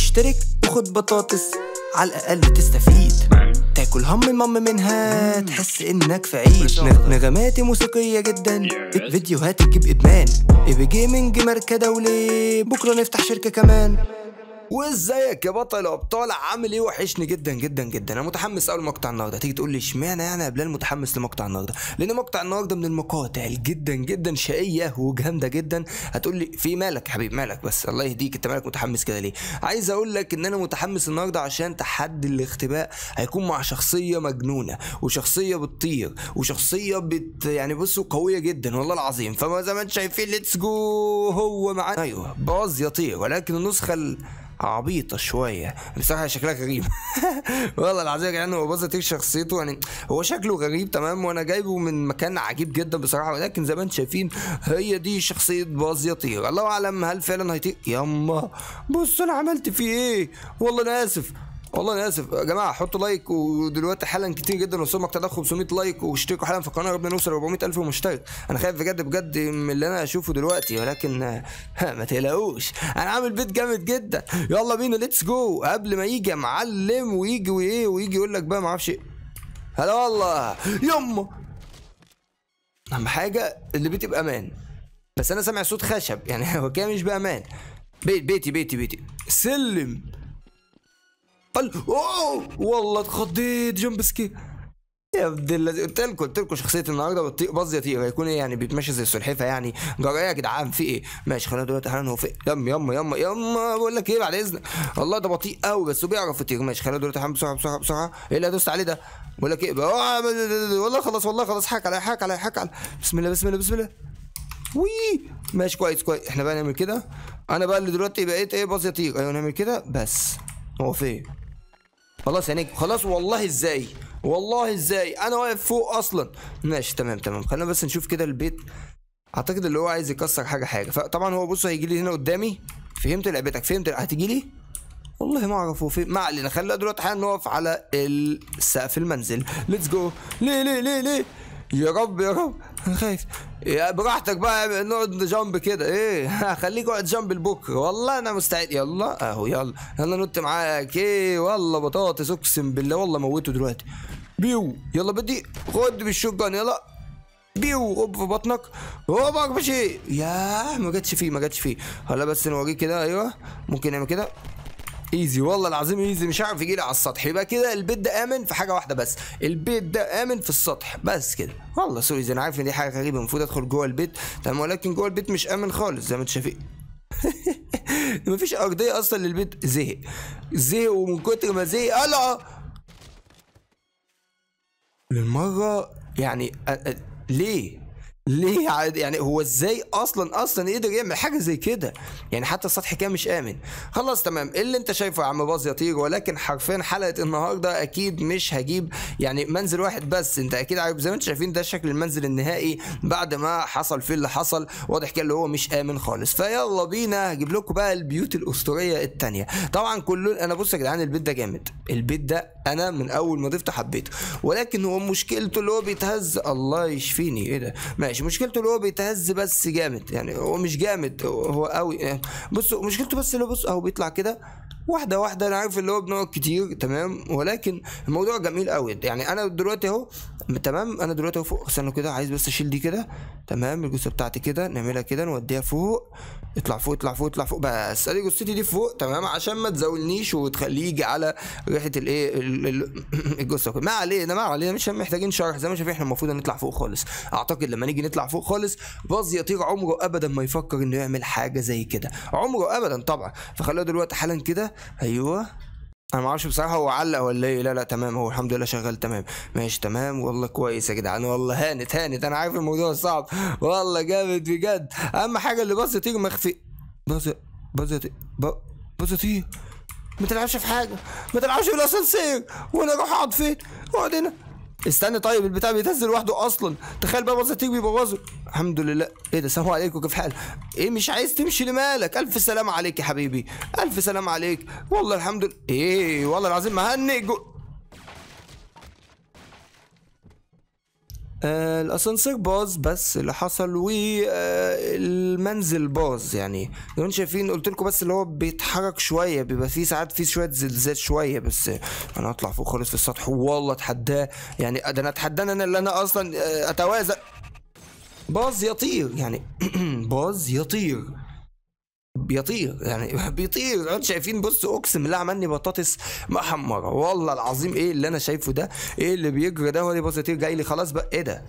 اشترك وخد بطاطس على الاقل تستفيد تاكل هم مام منها تحس انك في عيد نغماتي موسيقيه جدا فيديوهات تجيب ادمان ايبي جيمنج ماركه دولي بكره نفتح شركه كمان وازيك يا بطل ابطال عامل ايه وحشني جدا جدا جدا انا متحمس قوي لمقطع النهارده هتيجي تقول لي اشمعنى يعني يا بلال متحمس لمقطع النهارده لان مقطع النهارده من المقاطع جدا جدا شقيه وجامده جدا هتقول لي في مالك يا حبيبي مالك بس الله يهديك انت مالك متحمس كده ليه عايز اقول لك ان انا متحمس النهارده عشان تحدي الاختباء هيكون مع شخصيه مجنونه وشخصيه بتطير وشخصيه بت يعني بصوا قويه جدا والله العظيم فما زي ما انتم شايفين ليتس جو هو معانا ايوه باظ يطير ولكن النسخه عبيطه شويه بصراحه شكلها غريب والله العظيم يعني هو باظت شخصيته يعني هو شكله غريب تمام وانا جايبه من مكان عجيب جدا بصراحه ولكن زي ما انتم شايفين هي دي شخصيه باظ يطير الله اعلم هل فعلا هيطير يما بص انا عملت فيه ايه والله انا اسف والله انا اسف يا جماعه حطوا لايك ودلوقتي حالا كتير جدا وصلنا اكتر تدخل 500 لايك واشتركوا حالا في القناه ربنا نوصل 400 الف مشترك انا خايف بجد بجد من اللي انا اشوفه دلوقتي ولكن ما تقلقوش انا عامل بيت جامد جدا يلا بينا ليتس جو قبل ما يجي يا معلم ويجي وايه ويجي يقول لك بقى ما اعرفش إيه. هلا والله يما اهم حاجه اللي يبقى امان بس انا سامع صوت خشب يعني هو كده مش بامان بيت بيتي بيتي بيتي سلم قال اوه والله اتخضيت جنب سكي يا ابن الذي قلت لكم قلت لكم شخصيه النهارده بتطيق باظ يطيق هيكون ايه يعني بيتمشى زي السلحفاه يعني جرايه يا جدعان في ايه ماشي خلينا دلوقتي حالا هو في يم إيه؟ يم يم يم بقول لك ايه بعد اذنك الله ده بطيء قوي بس بيعرف يطير ماشي خلينا دلوقتي حالا بسرعه بسرعه بسرعه ايه اللي هدوست عليه ده بقول لك ايه آه، والله خلاص والله خلاص حك على حك على حك على بسم الله بسم الله بسم الله وي ماشي كويس كويس احنا بقى نعمل كده انا بقى اللي دلوقتي بقيت ايه باظ يطير ايوه نعمل كده بس هو فين خلاص يا يعني نجم خلاص والله ازاي والله ازاي انا واقف فوق اصلا ماشي تمام تمام خلينا بس نشوف كده البيت اعتقد اللي هو عايز يكسر حاجه حاجه فطبعا هو بص هيجي لي هنا قدامي فهمت لعبتك فهمت هتجي لي والله ما اعرف هو فين ما علينا خلينا دلوقتي حالا نقف على السقف المنزل ليتس جو ليه ليه ليه ليه يا رب يا رب انا خايف براحتك بقى نقعد جنب كده ايه خليك اقعد جنب لبكره والله انا مستعد يلا اهو يلا يلا نط معاك ايه والله بطاطس اقسم بالله والله موته دلوقتي بيو يلا بدي خد بالشوجان يلا بيو هوب في بطنك هوب اكبر شيء ياه ما جاتش فيه ما جاتش فيه هلا بس نوريك كده ايوه ممكن نعمل كده ايزي والله العظيم ايزي مش عارف يجي لي على السطح يبقى كده البيت ده امن في حاجه واحده بس البيت ده امن في السطح بس كده والله سوري انا عارف ان دي حاجه غريبه المفروض ادخل جوه البيت تمام ولكن جوه البيت مش امن خالص زي ما انت شايفين مفيش ارضيه اصلا للبيت زهق زهق ومن كتر ما زهق قلع للمره يعني أ... أ... ليه ليه يعني هو ازاي اصلا اصلا قدر يعمل حاجه زي كده يعني حتى السطح كده مش امن خلاص تمام إيه اللي انت شايفه يا عم باظ يطير ولكن حرفيا حلقه النهارده اكيد مش هجيب يعني منزل واحد بس انت اكيد عارف زي ما انتم شايفين ده شكل المنزل النهائي بعد ما حصل فيه اللي حصل واضح كده اللي هو مش امن خالص فيلا بينا هجيب لكم بقى البيوت الاسطوريه الثانيه طبعا كل انا بص يا جدعان البيت ده جامد البيت ده انا من اول ما ضفته حبيته ولكن هو مشكلته اللي هو بيتهز الله يشفيني ايه ده ماشي ماشي مشكلته اللي هو بيتهز بس جامد يعني هو مش جامد هو قوي يعني بصوا مشكلته بس اللي هو بص اهو بيطلع كده واحده واحده انا عارف اللي هو بنقعد كتير تمام ولكن الموضوع جميل قوي يعني انا دلوقتي اهو تمام انا دلوقتي اهو فوق استنوا كده عايز بس اشيل دي كده تمام الجثه بتاعتي كده نعملها كده نوديها فوق اطلع فوق اطلع فوق اطلع فوق بس ادي جثتي دي فوق تمام عشان ما تزاولنيش وتخليه يجي على ريحه الايه الجثه ما علينا ما علينا مش محتاجين شرح زي ما شايفين احنا المفروض نطلع فوق خالص اعتقد لما نيجي نطلع فوق خالص باظ يطير عمره ابدا ما يفكر انه يعمل حاجه زي كده عمره ابدا طبعا فخلوها دلوقتي حالا كده ايوه انا ما اعرفش بصراحه هو علق ولا ايه لا لا تمام هو الحمد لله شغال تمام ماشي تمام والله كويس يا جدعان والله هانت هانت انا عارف الموضوع صعب والله جامد بجد اهم حاجه اللي باظت تيجي مخفي باظت باظت باظت ايه ما تلعبش في حاجه ما تلعبش في الاسانسير وانا اروح اقعد فين اقعد هنا استنى طيب البتاع بيتهز لوحده اصلا تخيل بقى باظت تيجي بيبوظه الحمد لله ايه ده سلام عليكم كيف حالك ايه مش عايز تمشي لمالك الف سلام عليك يا حبيبي الف سلام عليك والله الحمد لله ايه والله العظيم مهنج آه، الاسانسير باظ بس اللي حصل والمنزل باظ يعني لو انتم شايفين قلت لكم بس اللي هو بيتحرك شويه بيبقى فيه ساعات فيه شويه زلزال شويه بس انا هطلع فوق خالص في السطح والله اتحداه يعني ده انا اتحدى انا اللي انا اصلا آه، اتوازى باظ يطير يعني باظ يطير بيطير يعني بيطير انتوا شايفين بصوا اقسم بالله عملني بطاطس محمره والله العظيم ايه اللي انا شايفه ده ايه اللي بيجري ده هو اللي بص جاي لي خلاص بقى ايه ده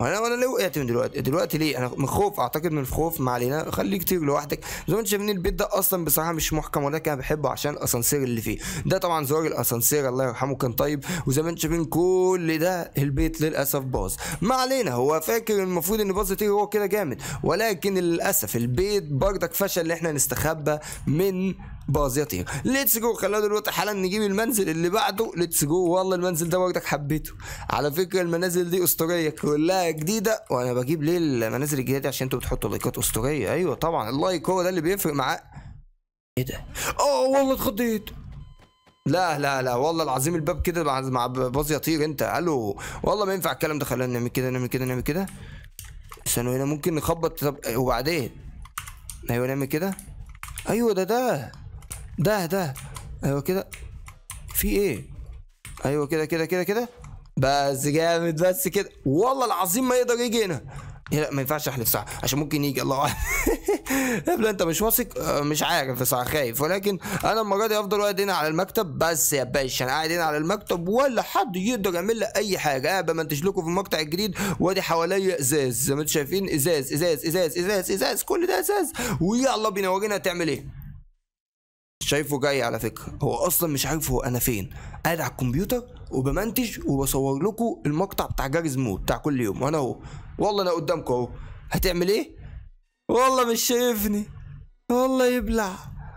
انا انا ليه وقعت من دلوقتي دلوقتي ليه انا من خوف اعتقد من الخوف ما علينا خليك تيجي لوحدك زي ما انت شايفين البيت ده اصلا بصراحه مش محكم ولكن انا بحبه عشان الاسانسير اللي فيه ده طبعا زوار الاسانسير الله يرحمه كان طيب وزي ما انت شايفين كل ده البيت للاسف باظ ما علينا هو فاكر المفروض ان باظ يطير هو كده جامد ولكن للاسف البيت بردك فشل ان احنا نستخبى من باظيته ليتس جو خلينا دلوقتي حالا نجيب المنزل اللي بعده ليتس جو والله المنزل ده برضك حبيته على فكره المنازل دي اسطوريه كلها جديده وانا بجيب ليه المنازل الجديده دي عشان انتوا بتحطوا لايكات اسطوريه ايوه طبعا اللايك هو ده اللي بيفرق معاه ايه ده اه والله اتخضيت لا لا لا والله العظيم الباب كده مع باظ يطير انت الو والله ما ينفع الكلام ده خلينا نعمل كده نعمل كده نعمل كده استنوا هنا ممكن نخبط طب وبعدين ايوه نعمل كده ايوه ده ده ده ده ايوه كده في ايه ايوه كده كده كده كده بس جامد بس كده والله العظيم ما يقدر يجي هنا لا ما ينفعش احلف صح عشان ممكن يجي الله اعلم انت مش واثق آه، مش عارف صح خايف ولكن انا المره دي هفضل واقعد هنا على المكتب بس يا باشا انا قاعد هنا على المكتب ولا حد يقدر يعمل لي اي حاجه انا بمنتج لكم في المقطع الجديد وادي حواليا ازاز زي ما انتم شايفين ازاز ازاز ازاز ازاز ازاز كل ده ازاز ويلا بينا ورينا هتعمل ايه شايفه جاي على فكره هو اصلا مش عارف هو انا فين قاعد على الكمبيوتر وبمنتج وبصور لكم المقطع بتاع جاريز مود بتاع كل يوم وانا اهو والله انا قدامكم اهو هتعمل ايه والله مش شايفني والله يبلع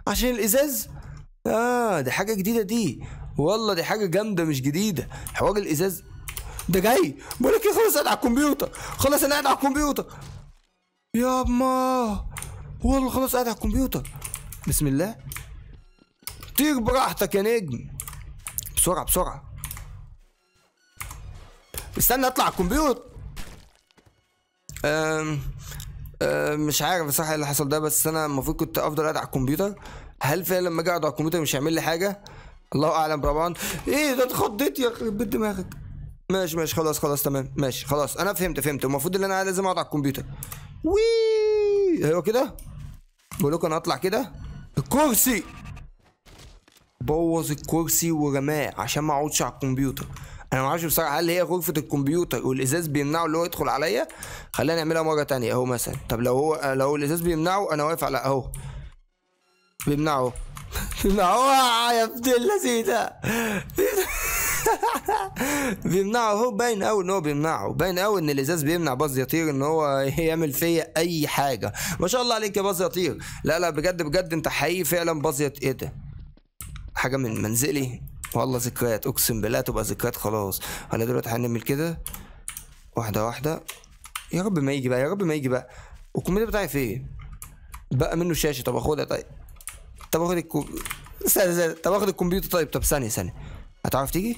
عشان الازاز اه دي حاجه جديده دي والله دي حاجه جامده مش جديده حوار الازاز ده جاي بقول لك ايه خلاص قاعد على الكمبيوتر خلاص انا قاعد على الكمبيوتر يا ما والله خلاص قاعد على الكمبيوتر بسم الله طير براحتك يا نجم بسرعه بسرعه استنى اطلع على الكمبيوتر أم أم مش عارف صح ايه اللي حصل ده بس انا المفروض كنت افضل قاعد على الكمبيوتر هل فعلا لما اجي اقعد على الكمبيوتر مش هيعمل لي حاجه الله اعلم طبعا ايه ده اتخضيت يا اخي بيت دماغك ماشي ماشي خلاص خلاص تمام ماشي خلاص انا فهمت فهمت المفروض ان انا لازم اقعد على الكمبيوتر وي ايوه كده بقول لكم انا هطلع كده الكرسي بوظ الكرسي ورماه عشان ما اقعدش على الكمبيوتر انا ما اعرفش بصراحه هل هي غرفه الكمبيوتر والازاز بيمنعه اللي هو يدخل عليا خلينا نعملها مره تانية اهو مثلا طب لو هو لو الازاز بيمنعه انا واقف على اهو بيمنعه بيمنعه آه، يا ابن ده بيمنعه اهو باين قوي ان هو بيمنعه باين قوي ان الازاز بيمنع باز يطير ان هو يعمل فيا اي حاجه ما شاء الله عليك يا باز يطير لا لا بجد بجد انت حقيقي فعلا باز يطير ايه ده حاجه من منزلي والله ذكريات اقسم بالله تبقى ذكريات خلاص انا دلوقتي هنعمل كده واحده واحده يا رب ما يجي بقى يا رب ما يجي بقى والكمبيوتر بتاعي فين بقى منه شاشه طب اخدها طيب طب اخد الكو... طب اخد الكمبيوتر طيب طب ثانيه ثانيه هتعرف تيجي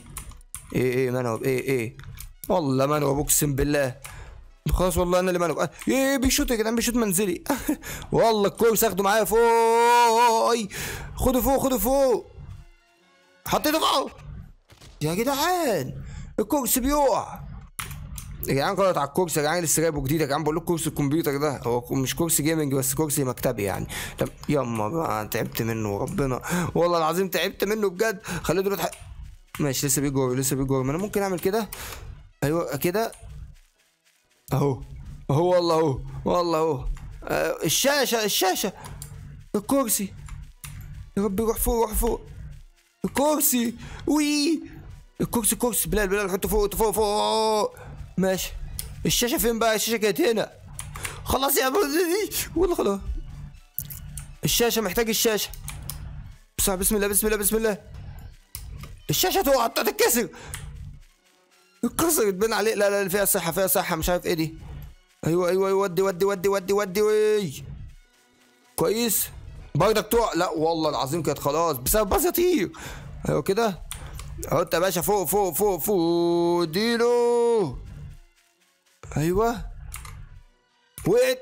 ايه ايه مانو ايه ايه والله مانو اقسم بالله خلاص والله انا اللي مانو آه، ايه بيشوط يا جدعان بيشوط منزلي والله الكورس اخده معايا فوق خده فوق خده فوق حطيته فوق يا جدعان الكرسي بيقع يا جدعان غلط على الكرسي يا جدعان لسه جايبه جديد يا جدعان بقول لكم كرسي الكمبيوتر ده هو مش كرسي جيمنج بس كرسي مكتبي يعني طب ياما بقى تعبت منه ربنا والله العظيم تعبت منه بجد خليته دلوقتي ماشي لسه بيجور لسه بيجور ما انا ممكن اعمل كده ايوه كده اهو اهو والله اهو والله اهو آه، الشاشه الشاشه الكرسي يا رب روح فوق روح فوق الكرسي وي الكرسي كرسي بلال بلال حطه فوق فوق فوق ماشي الشاشه فين بقى الشاشه كانت هنا خلاص يا ابو والله خلاص الشاشه محتاج الشاشه بسم الله بسم الله بسم الله الشاشه تقع تتكسر اتكسرت بين عليه لا لا فيها صحه فيها صحه مش عارف ايه دي ايوه ايوه, أيوه. ودي ودي ودي ودي ودي, ودي. كويس بردك تقع لا والله العظيم كانت خلاص بسبب يطير ايوه كده اهو انت يا باشا فوق فوق فوق فوق اديله ايوه وقعت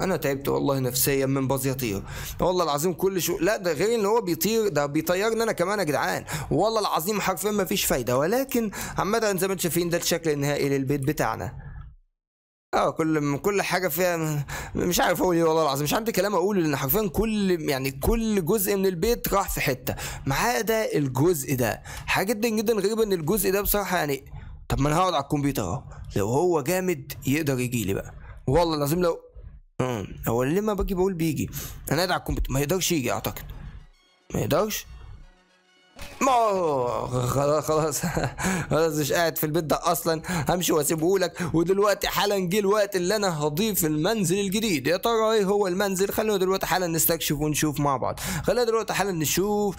انا تعبت والله نفسيا من باظ يطير والله العظيم كل شو لا ده غير ان هو بيطير ده بيطيرني انا كمان يا جدعان والله العظيم حرفيا مفيش فايده ولكن عامه زي ما انتم شايفين ده الشكل النهائي للبيت بتاعنا اه كل كل حاجه فيها مش عارف اقول ايه والله العظيم مش عندي كلام اقوله لان حرفيا كل يعني كل جزء من البيت راح في حته ما عدا الجزء ده حاجه جدا جدا غريبه ان الجزء ده بصراحه يعني طب ما انا هقعد على الكمبيوتر اهو لو هو جامد يقدر يجي لي بقى والله العظيم لو آه، هو لما باجي بقول بيجي انا قاعد على الكمبيوتر ما يقدرش يجي اعتقد ما يقدرش خلاص خلاص خلاص مش قاعد في البيت ده اصلا همشي واسيبه لك ودلوقتي حالا جه الوقت اللي انا هضيف المنزل الجديد يا ترى ايه هو المنزل خلينا دلوقتي حالا نستكشف ونشوف مع بعض خلينا دلوقتي حالا نشوف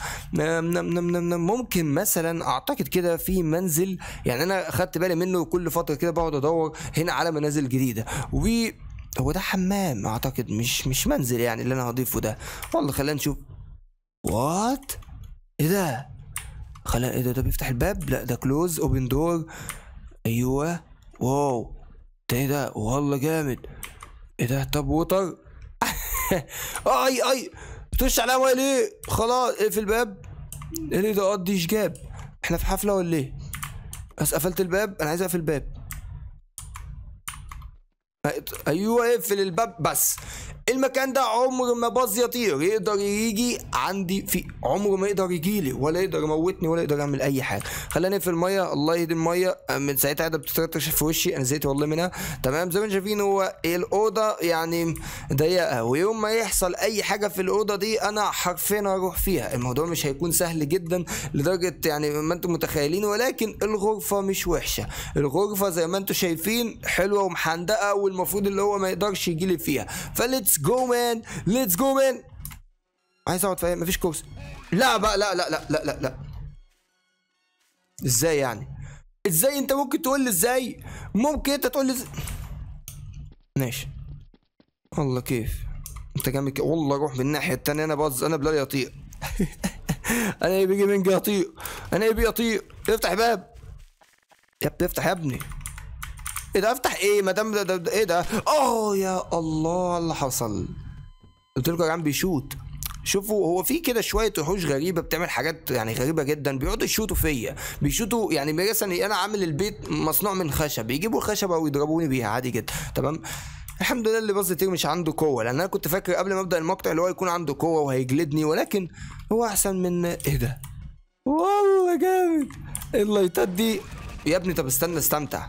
ممكن مثلا اعتقد كده في منزل يعني انا خدت بالي منه كل فتره كده بقعد ادور هنا على منازل جديده و هو ده حمام اعتقد مش مش منزل يعني اللي انا هضيفه ده والله خلينا نشوف وات ايه ده خلا ايه ده ده بيفتح الباب لا ده كلوز اوبن دور ايوه واو ده ايه ده والله جامد ايه ده طب ووتر اي اي بتخش عليا ميه ليه خلاص اقفل الباب ايه ده دي جاب احنا في حفله ولا ايه بس قفلت الباب انا عايز اقفل الباب ايوه اقفل الباب بس المكان ده عمر ما باظ يطير يقدر يجي عندي في عمره ما يقدر يجي لي ولا يقدر يموتني ولا يقدر يعمل اي حاجه خلاني في الميه الله يهدي الميه من ساعتها قاعده بتترتش في وشي انا زيت والله منها تمام زي ما انتم شايفين هو الاوضه يعني ضيقه ويوم ما يحصل اي حاجه في الاوضه دي انا حرفيا اروح فيها الموضوع مش هيكون سهل جدا لدرجه يعني ما انتم متخيلين ولكن الغرفه مش وحشه الغرفه زي ما انتم شايفين حلوه ومحندقه والمفروض اللي هو ما يقدرش يجي لي فيها فليتس جو مان ليتس جو مان عايز اقعد في مفيش كوبس لا بقى لا لا لا لا لا لا ازاي يعني ازاي انت ممكن تقول لي ازاي ممكن انت تقول لي ازاي ماشي والله كيف انت جامد والله روح من الناحيه التانيه انا باظ انا بلا يطير انا بيجي من اطير انا ايه بيطير إيه افتح باب يا بتفتح يا ابني ايه ده افتح ايه ما دام ده, ايه ده اه يا الله إيه اللي حصل قلت لكم يا جدعان بيشوت شوفوا هو في كده شويه وحوش غريبه بتعمل حاجات يعني غريبه جدا بيقعدوا يشوتوا فيا بيشوتوا يعني مثلا انا عامل البيت مصنوع من خشب يجيبوا الخشبه ويضربوني بيها عادي جدا تمام الحمد لله اللي باظ مش عنده قوه لان انا كنت فاكر قبل ما ابدا المقطع اللي هو يكون عنده قوه وهيجلدني ولكن هو احسن من ايه ده والله جامد اللايتات دي يا ابني طب استنى استمتع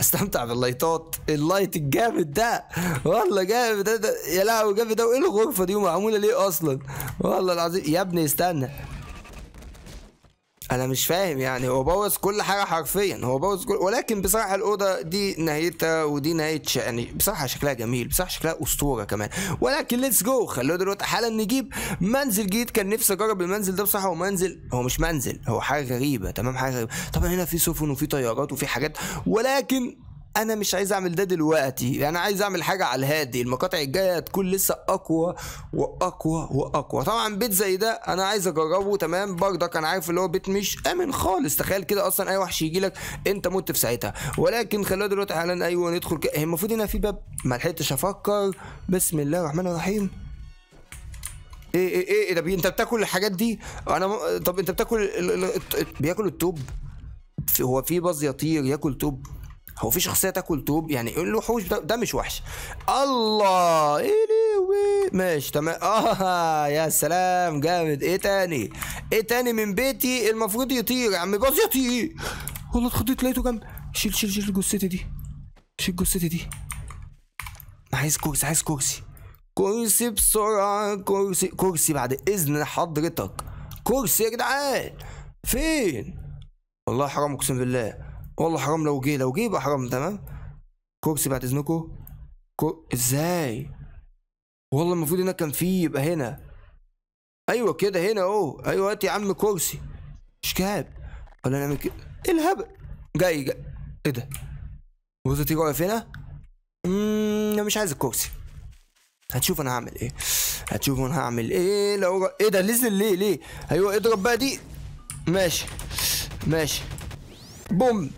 استمتع باللايتات اللايت الجامد ده والله جامد ده, يا لهوي جامد ده وايه الغرفه دي ومعموله ليه اصلا والله العظيم يا ابني استنى انا مش فاهم يعني هو بوظ كل حاجه حرفيا هو بوظ كل ولكن بصراحه الاوضه دي نهايتها ودي نهايه يعني بصراحه شكلها جميل بصراحه شكلها اسطوره كمان ولكن ليتس جو خلونا دلوقتي حالا نجيب منزل جديد كان نفسي اجرب المنزل ده بصراحه هو منزل هو مش منزل هو حاجه غريبه تمام حاجه غريبه طبعا هنا في سفن وفي طيارات وفي حاجات ولكن انا مش عايز اعمل ده دلوقتي انا عايز اعمل حاجه على الهادي المقاطع الجايه هتكون لسه اقوى واقوى واقوى طبعا بيت زي ده انا عايز اجربه تمام برضك انا عارف اللي هو بيت مش امن خالص تخيل كده اصلا اي وحش يجي لك انت مت في ساعتها ولكن خلينا دلوقتي حالا ايوه ندخل كده المفروض هنا في باب ما لحقتش افكر بسم الله الرحمن الرحيم ايه ايه ايه, إيه ده انت بتاكل الحاجات دي انا م... طب انت بتاكل ال... ال... ال... بياكل التوب هو في باز يطير ياكل توب هو في شخصيه تاكل توب يعني الوحوش ده مش وحش الله ايه ماشي تمام اه يا سلام جامد ايه تاني ايه تاني من بيتي المفروض يطير يا عم باظ يطير والله اتخضيت لقيته جنب شيل شيل شيل جثتي دي شيل جثتي دي انا عايز كرسي عايز كرسي كرسي بسرعه كرسي كرسي بعد اذن حضرتك كرسي يا جدعان فين والله حرام اقسم بالله والله حرام لو جه لو جه يبقى حرام تمام كرسي بعد اذنكم كو... ازاي والله المفروض هنا كان فيه يبقى هنا ايوه كده هنا اهو ايوه هات يا عم كرسي مش كاب ولا نعمل كده ايه الهبل جاي جاي ايه ده بص تيجي واقف هنا اممم انا مش عايز الكرسي هتشوف انا هعمل ايه هتشوف انا هعمل ايه لو ايه ده نزل ليه ليه ايوه اضرب بقى دي ماشي ماشي بوم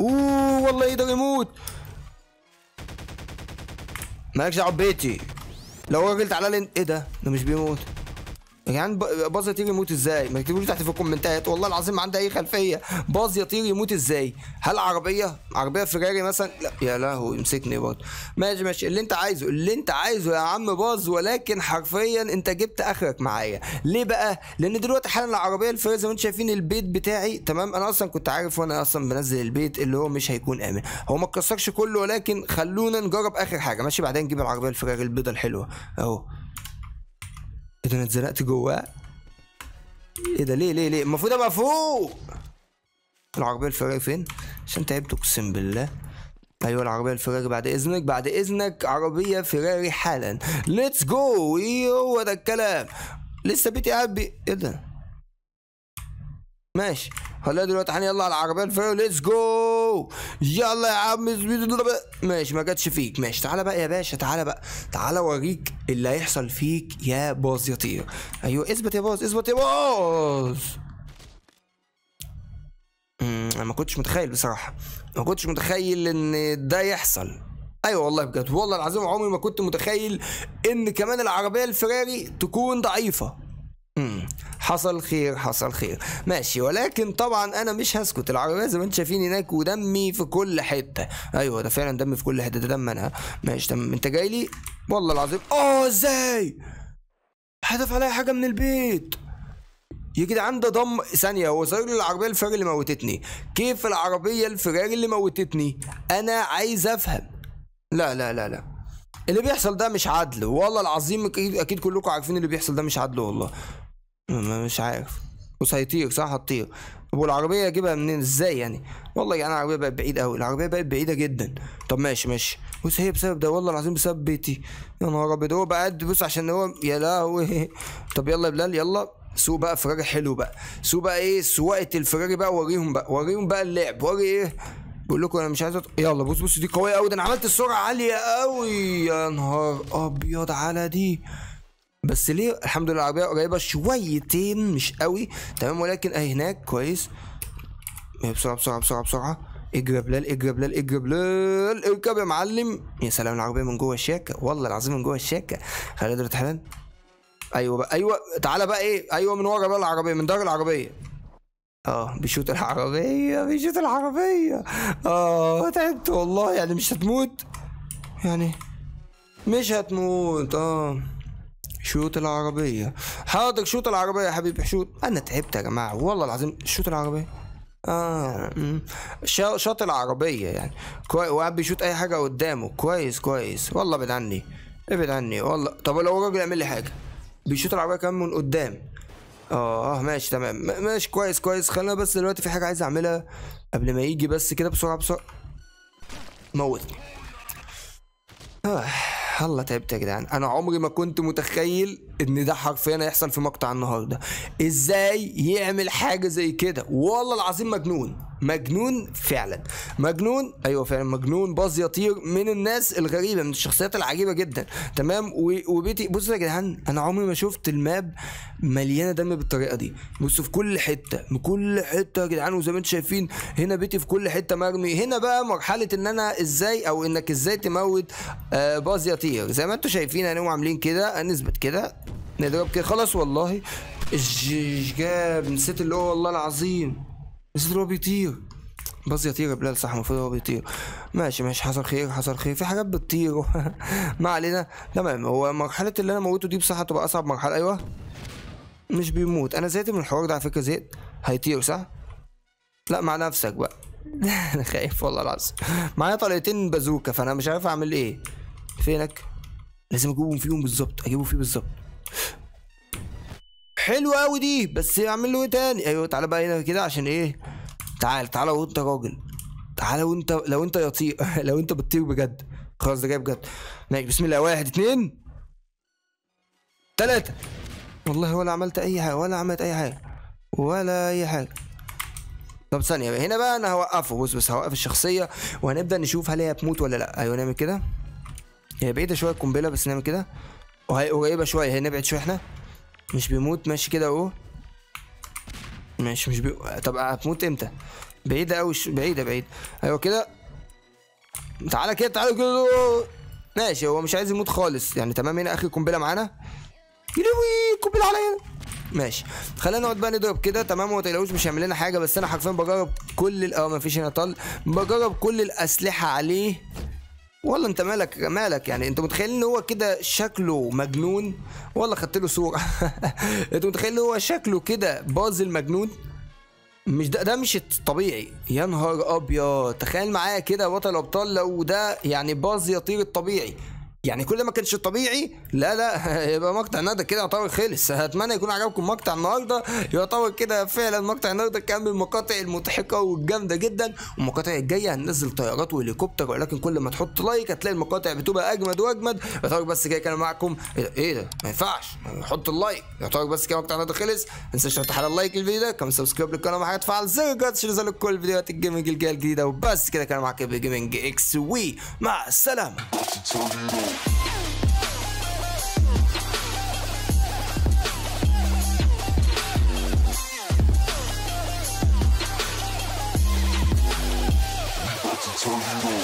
اوه والله يقدر يموت مالكش دعوه ببيتي لو راجل تعالى ايه ده ده مش بيموت يا جدعان باز يطير يموت ازاي؟ ما تكتبوش تحت في الكومنتات والله العظيم ما عندي اي خلفيه باظ يطير يموت ازاي؟ هل عربيه؟ عربيه فيراري مثلا؟ لا يا لهوي امسكني برضه ماشي ماشي اللي انت عايزه اللي انت عايزه يا عم باظ ولكن حرفيا انت جبت اخرك معايا ليه بقى؟ لان دلوقتي حالا العربيه الفيراري زي ما انتم شايفين البيت بتاعي تمام انا اصلا كنت عارف وانا اصلا بنزل البيت اللي هو مش هيكون امن هو ما اتكسرش كله ولكن خلونا نجرب اخر حاجه ماشي بعدين نجيب العربيه الفيراري البيضه الحلوه اهو اذا انا اتزنقت جواه ايه ده ليه ليه ليه المفروض ابقى فوق العربيه الفراري فين عشان تعبت اقسم بالله ايوه العربيه الفراري بعد اذنك بعد اذنك عربيه فراري حالا ليتس جو ايه هو ده الكلام لسه بيتي قاعد بي ايه ده ماشي خلينا دلوقتي حاليا يلا على العربيه الفيرو ليتس جو يلا يا عم ماشي ما جاتش فيك ماشي تعالى بقى يا باشا تعالى بقى تعالى اوريك اللي هيحصل فيك يا باظ يا طير ايوه اثبت يا باظ اثبت يا باظ انا ما كنتش متخيل بصراحه ما كنتش متخيل ان ده يحصل ايوه والله بجد والله العظيم عمري ما كنت متخيل ان كمان العربيه الفراري تكون ضعيفه امم حصل خير حصل خير ماشي ولكن طبعا انا مش هسكت العربيه زي ما انتم شايفين هناك ودمي في كل حته ايوه ده فعلا دمي في كل حته ده دم انا ماشي تمام انت جاي لي والله العظيم اه ازاي حدف عليا حاجه من البيت يا جدعان ده ضم ثانيه هو صاير العربيه الفراري اللي موتتني كيف العربيه الفراري اللي موتتني انا عايز افهم لا لا لا لا اللي بيحصل ده مش عدل والله العظيم اكيد كلكم عارفين اللي بيحصل ده مش عدل والله مش عارف بص هيطير صح هتطير طب والعربيه اجيبها منين ازاي يعني والله يعني العربيه بقت بعيد قوي العربيه بقت بعيده جدا طب ماشي ماشي بص هي بسبب ده والله العظيم بسبب بيتي يا نهار ابيض هو بقى قد بص عشان هو يا لهوي طب يلا يا بلال يلا سوق بقى فراري حلو بقى سوق بقى ايه سواقه الفراري بقى وريهم بقى وريهم بقى اللعب وري ايه بقول لكم انا مش عايز أط... يلا بص بص دي قويه قوي ده انا عملت السرعه عاليه قوي يا نهار ابيض على دي بس ليه الحمد لله العربيه قريبه شويتين مش قوي تمام ولكن اهي هناك كويس إيه، بسرعه بسرعه بسرعه بسرعه اجري يا بلال اجري يا بلال اجري يا بلال اركب يا معلم يا سلام العربيه من جوه الشاكه والله العظيم من جوه الشاكه خلينا دلوقتي حالا ايوه بقى ايوه تعالى بقى ايه ايوه من ورا بقى العربيه من داخل العربيه اه بيشوت العربيه بيشوت العربيه اه تعبت والله يعني مش هتموت يعني مش هتموت اه شوط العربية حاضر شوط العربية يا حبيبي شوط أنا تعبت يا جماعة والله العظيم شوط العربية آه شاط العربية يعني كويس وقاعد بيشوط أي حاجة قدامه كويس كويس والله ابعد عني ابعد عني والله طب لو راجل يعمل لي حاجة بيشوط العربية كمان من قدام اه اه ماشي تمام ماشي كويس كويس خلينا بس دلوقتي في حاجة عايز أعملها قبل ما يجي بس كده بسرعة بسرعة موتني آه. الله تعبت يا جدعان انا عمري ما كنت متخيل ان ده حرفيا هيحصل في مقطع النهارده ازاي يعمل حاجه زي كده والله العظيم مجنون مجنون فعلا مجنون ايوه فعلا مجنون باظ يطير من الناس الغريبه من الشخصيات العجيبه جدا تمام وبيتي بصوا يا جدعان انا عمري ما شفت الماب مليانه دم بالطريقه دي بصوا في كل حته من كل حته يا جدعان وزي ما انتم شايفين هنا بيتي في كل حته مرمي هنا بقى مرحله ان انا ازاي او انك ازاي تموت آه، باظ يطير زي ما انتم شايفين هنقوم عاملين كده هنثبت كده نضرب كده خلاص والله جاب نسيت اللي هو والله العظيم بس هو بيطير بس يطير بلال صح المفروض هو بيطير ماشي ماشي حصل خير حصل خير في حاجات بتطير ما علينا تمام هو مرحلة اللي انا موته دي بصراحة هتبقى اصعب مرحلة ايوه مش بيموت انا زهقت من الحوار ده على فكرة زهقت هيطير صح لا مع نفسك بقى انا خايف والله العظيم معايا طلقتين بازوكا فانا مش عارف اعمل ايه فينك لازم اجيبهم فيهم بالظبط اجيبهم فيه بالظبط حلوه قوي دي بس اعمل له ايه تاني ايوه تعالى بقى هنا كده عشان ايه تعال تعال وانت راجل تعال وانت لو انت يطير لو انت بتطير بجد خلاص ده جاي بجد ماشي بسم الله واحد اتنين تلاتة والله ولا عملت اي حاجه ولا عملت اي حاجه ولا اي حاجه طب ثانيه هنا بقى انا هوقفه بص بس هوقف الشخصيه وهنبدا نشوف هل هي هتموت ولا لا ايوه نعمل كده هي بعيده شويه القنبله بس نعمل كده وهي قريبه شويه هي نبعد شويه احنا مش بيموت ماشي كده اهو ماشي مش بي... طب هتموت امتى بعيدة اوي بعيدة بعيدة ايوه كده تعالى كده تعالى كده ماشي هو مش عايز يموت خالص يعني تمام هنا اخر قنبله معانا يلوي القنبله عليا ماشي خلينا نقعد بقى نضرب كده تمام هو تقلقوش مش هيعمل لنا حاجه بس انا حرفيا بجرب كل ال... اه مفيش هنا طل بجرب كل الاسلحه عليه والله انت مالك مالك يعني انت متخيل ان هو كده شكله مجنون والله خدت له صوره انت متخيل ان هو شكله كده باظ المجنون مش ده ده مش طبيعي يا نهار ابيض تخيل معايا كده بطل ابطال لو ده يعني باظ يطير الطبيعي يعني كل ما كانش الطبيعي لا لا يبقى مقطع النهارده كده يعتبر خلص اتمنى يكون عجبكم مقطع النهارده يعتبر كده فعلا مقطع النهارده كان من المقاطع المضحكه والجامده جدا والمقاطع الجايه هننزل طيارات وهليكوبتر ولكن كل ما تحط لايك هتلاقي المقاطع بتبقى اجمد واجمد يعتبر بس كده كان معاكم ايه ده ما ينفعش حط اللايك يعتبر بس كده مقطع النهارده خلص ما تنساش تفتح على اللايك للفيديو ده كمان سبسكرايب للقناه وحاجه تفعل زر الجرس عشان كل فيديوهات الجيمنج الجايه الجديده وبس كده كان معاك جيمنج اكس وي مع السلامه Turn it on.